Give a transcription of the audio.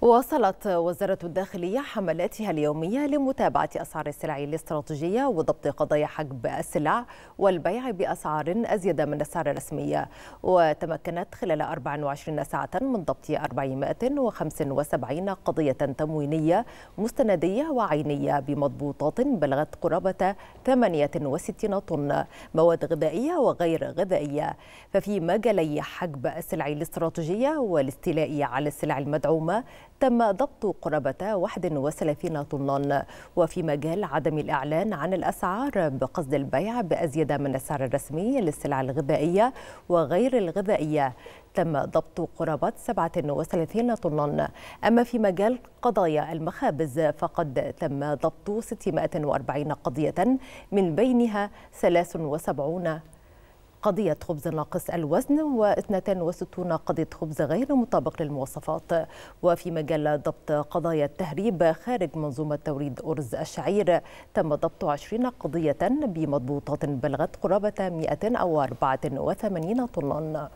واصلت وزارة الداخلية حملاتها اليومية لمتابعة أسعار السلع الاستراتيجية وضبط قضايا حجب السلع والبيع بأسعار أزيد من السعر الرسمي وتمكنت خلال 24 ساعة من ضبط 475 قضية تموينية مستندية وعينية بمضبوطات بلغت قرابة 68 طن مواد غذائية وغير غذائية ففي مجالي حجب السلع الاستراتيجية والاستيلاء على السلع المدعومة تم ضبط قرابة 31 طنًا وفي مجال عدم الإعلان عن الأسعار بقصد البيع بأزيد من السعر الرسمي للسلع الغذائية وغير الغذائية تم ضبط قرابة 37 طنًا أما في مجال قضايا المخابز فقد تم ضبط 640 قضية من بينها 73 قضية خبز ناقص الوزن و62 قضية خبز غير مطابق للمواصفات وفي مجال ضبط قضايا التهريب خارج منظومة توريد أرز الشعير تم ضبط 20 قضية بمضبوطات بلغت قرابة 184 طنا